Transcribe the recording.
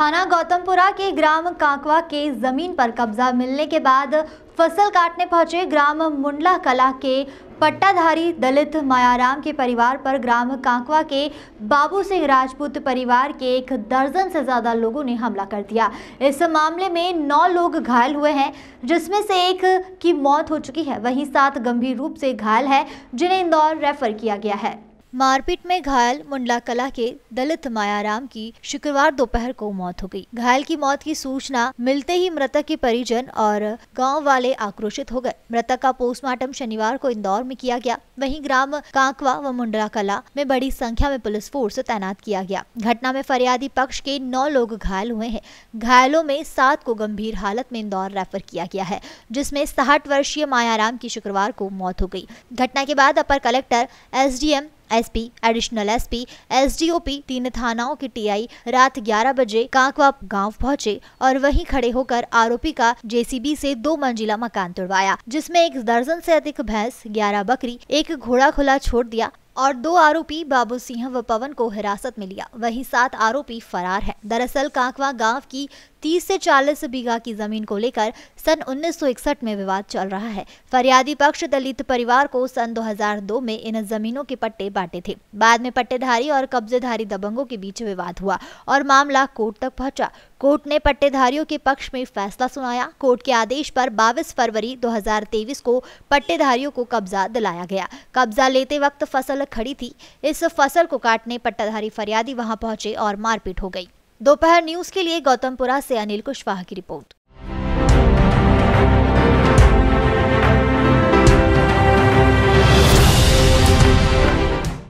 थाना गौतमपुरा के ग्राम कांकवा के जमीन पर कब्जा मिलने के बाद फसल काटने पहुंचे ग्राम मुंडला कला के पट्टाधारी दलित मायाराम के परिवार पर ग्राम कांकवा के बाबू सिंह राजपूत परिवार के एक दर्जन से ज़्यादा लोगों ने हमला कर दिया इस मामले में नौ लोग घायल हुए हैं जिसमें से एक की मौत हो चुकी है वहीं सात गंभीर रूप से घायल है जिन्हें इंदौर रेफर किया गया है मारपीट में घायल मुंडला कला के दलित मायाराम की शुक्रवार दोपहर को मौत हो गई। घायल की मौत की सूचना मिलते ही मृतक के परिजन और गांव वाले आक्रोशित हो गए मृतक का पोस्टमार्टम शनिवार को इंदौर में किया गया वहीं ग्राम कांकवा व मुंडला कला में बड़ी संख्या में पुलिस फोर्स तैनात किया गया घटना में फरियादी पक्ष के नौ लोग घायल हुए हैं घायलों में सात को गंभीर हालत में इंदौर रेफर किया गया है जिसमे साठ वर्षीय मायाराम की शुक्रवार को मौत हो गयी घटना के बाद upper collector S SP additional SP SDOP तीन थानाओं के टीआई रात 11 बजे कांकवा गांव पहुंचे और वहीं खड़े होकर आरोपी का जेसीबी से दो मंजिला मकान तोड़वाया जिसमें एक दर्जन से अधिक भैंस 11 बकरी एक घोड़ा खुला छोड़ दिया और दो आरोपी बाबू सिंह व पवन को हिरासत में लिया वहीं सात आरोपी फरार है दरअसल कांकवा गांव की 30 से 40 बीघा की जमीन को लेकर सन 1961 में विवाद चल रहा है फरियादी पक्ष दलित परिवार को सन 2002 में इन जमीनों के पट्टे बांटे थे बाद में पट्टेधारी और कब्जेधारी दबंगों के बीच विवाद हुआ और मामला कोर्ट तक पहुंचा कोर्ट ने पट्टेधारियों के पक्ष में फैसला सुनाया कोर्ट के आदेश पर 22 फरवरी 2023 को पट्टेधारियों को कब्जा दिलाया गया कब्जा लेते वक्त फसल खड़ी थी इस फसल को काटने पट्टाधारी फरियादी वहां पहुंचे और मारपीट हो गई दोपहर न्यूज के लिए गौतमपुरा से अनिल कुशवाहा की रिपोर्ट